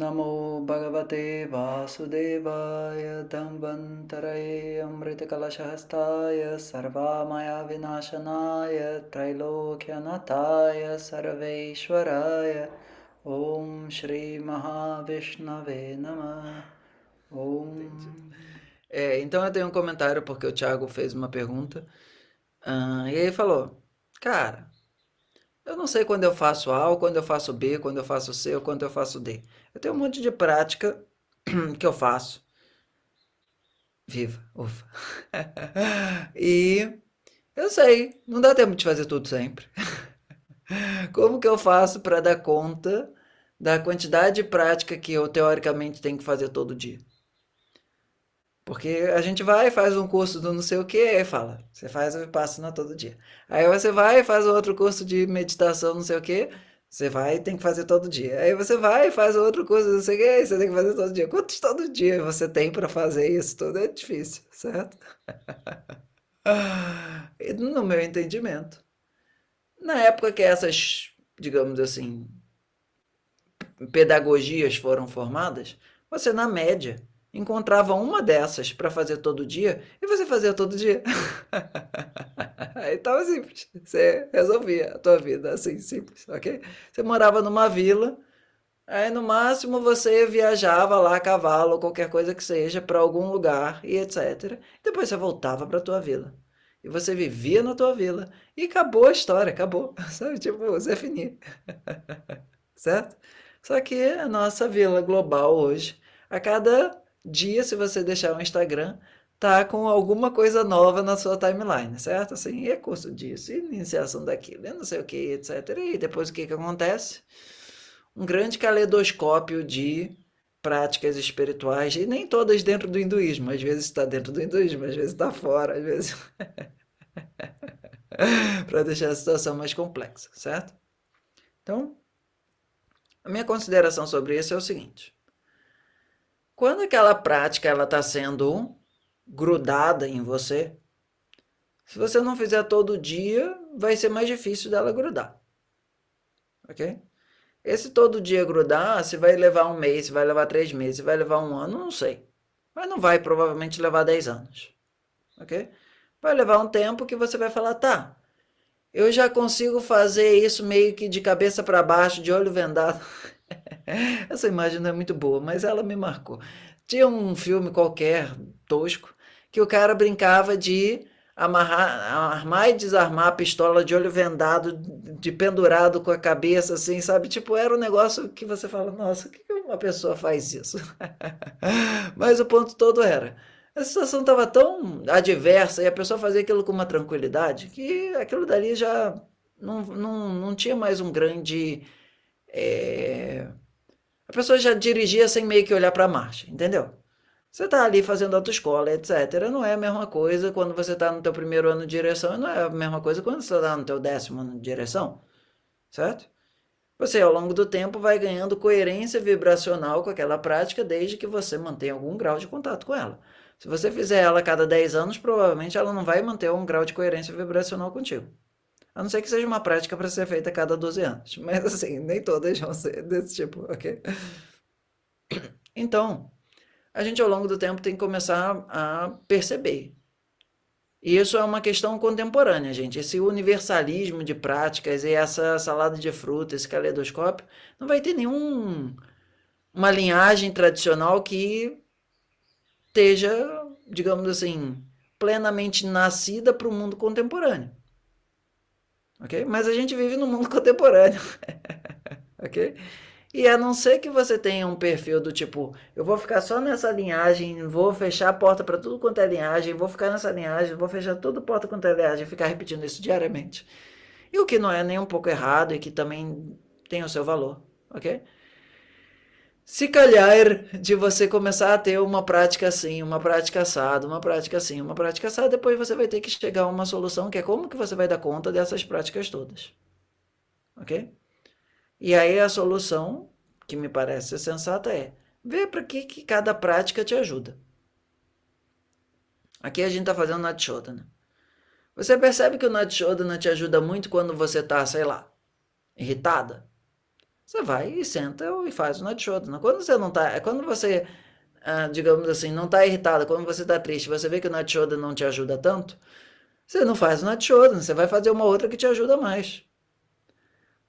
Namo Bhagavate Vasudevaya Dhamvantaraye Amritakalashahastaya Sarvamaya Vinashanaya Trailokyanataya Sarveshwaraya Om Shri Mahavishnave Namah Om... então eu tenho um comentário porque o Thiago fez uma pergunta ah, e ele falou, cara, eu não sei quando eu faço A, ou quando eu faço B, quando eu faço C, ou quando eu faço D. Eu tenho um monte de prática que eu faço. Viva, ufa. e eu sei, não dá tempo de fazer tudo sempre. Como que eu faço para dar conta da quantidade de prática que eu teoricamente tenho que fazer todo dia? Porque a gente vai, faz um curso do não sei o que, aí fala, você faz o Vipassana todo dia. Aí você vai, faz outro curso de meditação, não sei o que, você vai e tem que fazer todo dia. Aí você vai e faz outro curso, não sei o que, você tem que fazer todo dia. Quantos todo dia você tem para fazer isso tudo? É difícil, certo? no meu entendimento. Na época que essas, digamos assim, pedagogias foram formadas, você, na média, encontrava uma dessas para fazer todo dia e você fazia todo dia. aí estava então, é simples, você resolvia a tua vida assim simples, ok? Você morava numa vila, aí no máximo você viajava lá a cavalo ou qualquer coisa que seja para algum lugar e etc. Depois você voltava para tua vila. E você vivia na tua vila. E acabou a história, acabou. Sabe? Tipo, Zé Fini. certo? Só que a nossa vila global hoje, a cada dia, se você deixar o Instagram, tá com alguma coisa nova na sua timeline, certo? Assim, e é curso disso, e iniciação daquilo, e não sei o que, etc. E depois o que, que acontece? Um grande caleidoscópio de práticas espirituais, e nem todas dentro do hinduísmo, às vezes está dentro do hinduísmo, às vezes está fora, às vezes. para deixar a situação mais complexa, certo? Então, a minha consideração sobre isso é o seguinte quando aquela prática ela está sendo grudada em você, se você não fizer todo dia, vai ser mais difícil dela grudar. Ok? Esse todo dia grudar, se vai levar um mês, se vai levar três meses, se vai levar um ano, não sei. Mas não vai provavelmente levar dez anos. Ok? Vai levar um tempo que você vai falar, tá, eu já consigo fazer isso meio que de cabeça para baixo, de olho vendado. Essa imagem não é muito boa, mas ela me marcou. Tinha um filme qualquer, tosco, que o cara brincava de amarrar, armar e desarmar a pistola de olho vendado, de pendurado com a cabeça, assim, sabe? Tipo, era um negócio que você fala, nossa, que uma pessoa faz isso? Mas o ponto todo era, a situação estava tão adversa e a pessoa fazia aquilo com uma tranquilidade que aquilo dali já não, não, não tinha mais um grande é... A pessoa já dirigia sem meio que olhar para a marcha, entendeu? Você está ali fazendo autoescola, etc. Não é a mesma coisa quando você está no teu primeiro ano de direção, não é a mesma coisa quando você está no teu décimo ano de direção, certo? Você, ao longo do tempo, vai ganhando coerência vibracional com aquela prática, desde que você mantenha algum grau de contato com ela. Se você fizer ela a cada 10 anos, provavelmente ela não vai manter um grau de coerência vibracional contigo. A não ser que seja uma prática para ser feita a cada 12 anos. Mas assim, nem todas vão ser desse tipo, ok? Então, a gente ao longo do tempo tem que começar a perceber. E isso é uma questão contemporânea, gente. Esse universalismo de práticas e essa salada de frutas, esse caleidoscópio, não vai ter nenhum uma linhagem tradicional que esteja, digamos assim, plenamente nascida para o mundo contemporâneo ok? Mas a gente vive no mundo contemporâneo, ok? E a não ser que você tenha um perfil do tipo, eu vou ficar só nessa linhagem, vou fechar a porta para tudo quanto é linhagem, vou ficar nessa linhagem, vou fechar tudo porta quanto é linhagem, ficar repetindo isso diariamente. E o que não é nem um pouco errado e que também tem o seu valor, ok? se calhar de você começar a ter uma prática assim, uma prática assada, uma prática assim, uma prática assada, depois você vai ter que chegar a uma solução que é como que você vai dar conta dessas práticas todas. Ok? E aí a solução, que me parece sensata, é ver para que, que cada prática te ajuda. Aqui a gente está fazendo Nat Shodana. Né? Você percebe que o Natshodana te ajuda muito quando você está, sei lá, irritada, você vai e senta e faz o natshoda. Né? Quando você não tá, quando você, ah, digamos assim, não está irritada, quando você está triste, você vê que o natshoda não te ajuda tanto, você não faz o natshoda. Né? você vai fazer uma outra que te ajuda mais.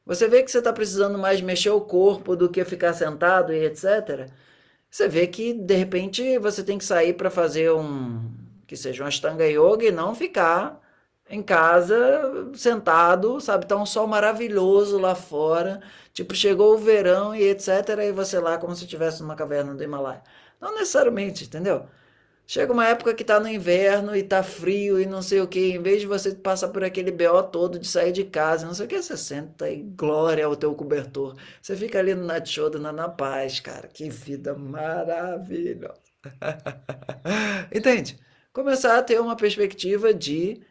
Você vê que você está precisando mais mexer o corpo do que ficar sentado e etc. Você vê que de repente você tem que sair para fazer um que seja uma Ashtanga Yoga e não ficar em casa, sentado, sabe? Tá um sol maravilhoso lá fora. Tipo, chegou o verão e etc. E você lá como se estivesse numa caverna do Himalaia. Não necessariamente, entendeu? Chega uma época que tá no inverno e tá frio e não sei o que, em vez de você passar por aquele BO todo de sair de casa, não sei o que, você senta e glória ao teu cobertor. Você fica ali no Night na, na paz, cara. Que vida maravilhosa. Entende? Começar a ter uma perspectiva de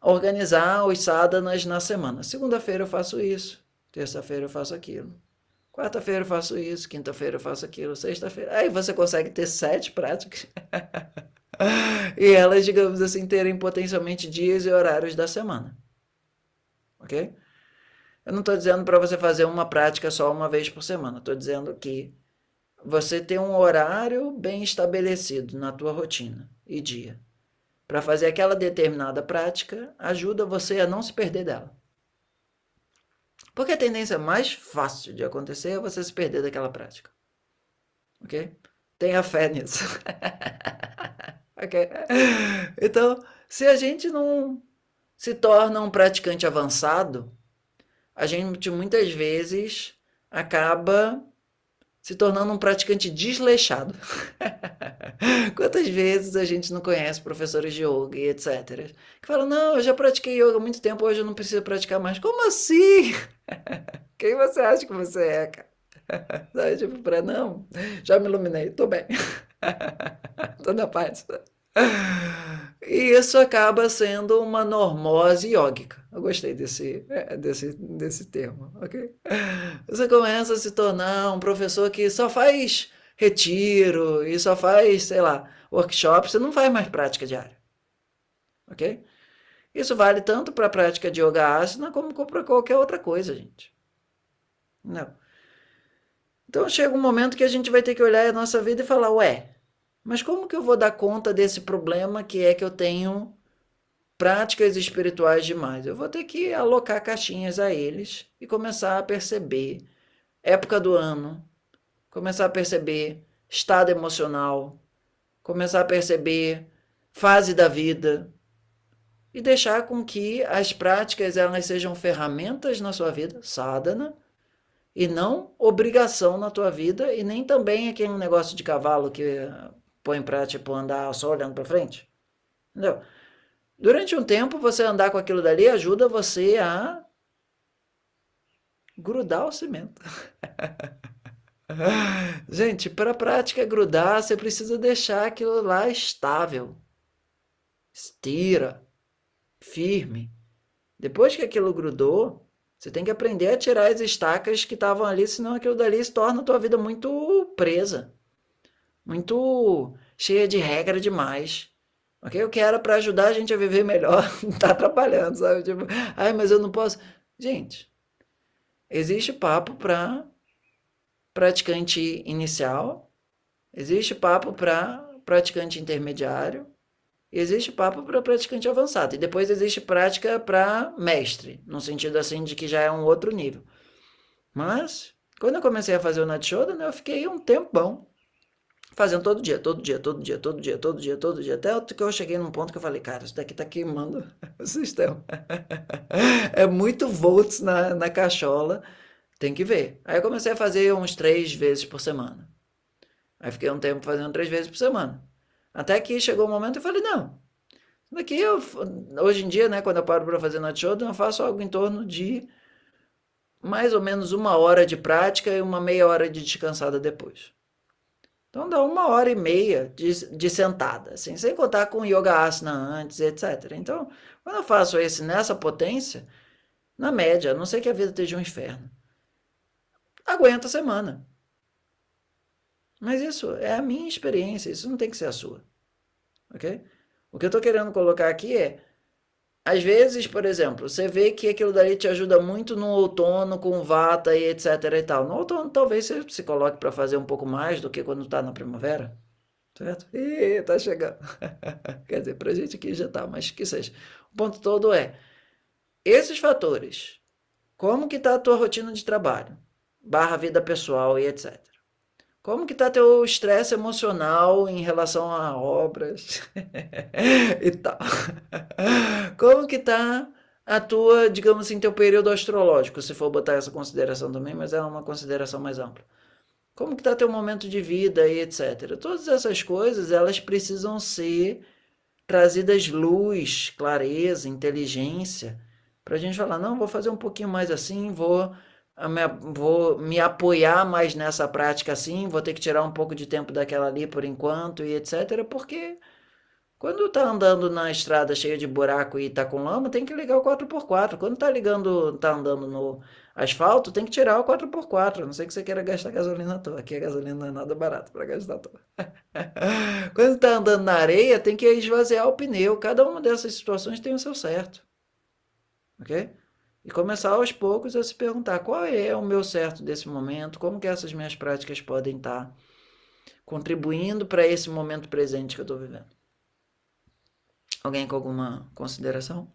organizar os sadhanas na semana. Segunda-feira eu faço isso, terça-feira eu faço aquilo, quarta-feira eu faço isso, quinta-feira eu faço aquilo, sexta-feira. Aí você consegue ter sete práticas. e elas, digamos assim, terem potencialmente dias e horários da semana. Ok? Eu não estou dizendo para você fazer uma prática só uma vez por semana. Estou dizendo que você tem um horário bem estabelecido na tua rotina e dia para fazer aquela determinada prática ajuda você a não se perder dela. Porque a tendência mais fácil de acontecer é você se perder daquela prática. Ok? Tenha fé nisso. ok? Então, se a gente não se torna um praticante avançado, a gente muitas vezes acaba se tornando um praticante desleixado. Quantas vezes a gente não conhece professores de yoga e etc. Que falam, não, eu já pratiquei yoga há muito tempo, hoje eu não preciso praticar mais. Como assim? Quem você acha que você é, cara? Sabe, tipo, pra não, já me iluminei, tô bem. tô na paz. E isso acaba sendo uma normose iógica. Eu gostei desse, é, desse, desse termo, ok? Você começa a se tornar um professor que só faz retiro e só faz, sei lá, workshop, você não faz mais prática diária. Ok? Isso vale tanto para a prática de yoga asana como para qualquer outra coisa, gente. Não. Então chega um momento que a gente vai ter que olhar a nossa vida e falar, ué, mas como que eu vou dar conta desse problema que é que eu tenho práticas espirituais demais? Eu vou ter que alocar caixinhas a eles e começar a perceber época do ano, começar a perceber estado emocional, começar a perceber fase da vida e deixar com que as práticas elas sejam ferramentas na sua vida, sadhana, e não obrigação na tua vida e nem também aquele negócio de cavalo que põe para tipo andar só olhando para frente. Entendeu? Durante um tempo você andar com aquilo dali ajuda você a grudar o cimento. Ah, gente, para a prática grudar, você precisa deixar aquilo lá estável. Estira, firme. Depois que aquilo grudou, você tem que aprender a tirar as estacas que estavam ali, senão aquilo dali se torna a tua vida muito presa, muito cheia de regra demais. Ok? O que era para ajudar a gente a viver melhor está atrapalhando, sabe? Tipo, ai, mas eu não posso. Gente, existe papo para praticante inicial, existe papo para praticante intermediário, existe papo para praticante avançado. E depois existe prática para mestre, no sentido assim de que já é um outro nível. Mas, quando eu comecei a fazer o Natshoda, né, eu fiquei um tempão fazendo todo dia, todo dia, todo dia, todo dia, todo dia, todo dia, até que eu cheguei num ponto que eu falei, cara, isso daqui tá queimando o sistema. é muito volts na, na cachola tem que ver. Aí eu comecei a fazer uns três vezes por semana. Aí fiquei um tempo fazendo três vezes por semana. Até que chegou o um momento e falei, não. Daqui eu, hoje em dia, né, quando eu paro para fazer night show, eu faço algo em torno de mais ou menos uma hora de prática e uma meia hora de descansada depois. Então dá uma hora e meia de, de sentada, assim, sem contar com yoga asana antes, etc. Então, quando eu faço esse nessa potência, na média, a não sei que a vida esteja um inferno, aguenta a semana. Mas isso é a minha experiência, isso não tem que ser a sua. Ok? O que eu estou querendo colocar aqui é. Às vezes, por exemplo, você vê que aquilo dali te ajuda muito no outono, com vata e etc e tal. No outono, talvez você se coloque para fazer um pouco mais do que quando está na primavera. Certo? Ih, tá chegando. Quer dizer, para a gente aqui já está. mas que seja. O ponto todo é, esses fatores, como que está a tua rotina de trabalho? barra vida pessoal e etc. Como que está teu estresse emocional em relação a obras e tal? Como que está a tua, digamos assim, teu período astrológico, se for botar essa consideração também, mas é uma consideração mais ampla. Como que está teu momento de vida e etc. Todas essas coisas, elas precisam ser trazidas luz, clareza, inteligência, para a gente falar, não, vou fazer um pouquinho mais assim, vou me, vou me apoiar mais nessa prática assim, vou ter que tirar um pouco de tempo daquela ali por enquanto e etc. Porque quando tá andando na estrada cheia de buraco e tá com lama, tem que ligar o 4x4. Quando tá ligando, tá andando no asfalto, tem que tirar o 4x4. A não sei que você queira gastar gasolina à toa. Aqui a gasolina não é nada barato para gastar à toa. Quando tá andando na areia, tem que esvaziar o pneu. Cada uma dessas situações tem o seu certo. OK? E começar aos poucos a se perguntar qual é o meu certo desse momento, como que essas minhas práticas podem estar contribuindo para esse momento presente que eu estou vivendo. Alguém com alguma consideração?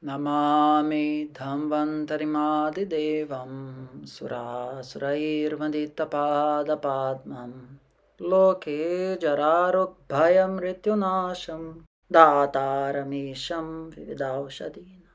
Namami Dhamvantarimadi Devam Sura Surasurairvandita Pada Padmam Loke Jararuk Bhayam Rityunasham Dataramisham Vividaushadina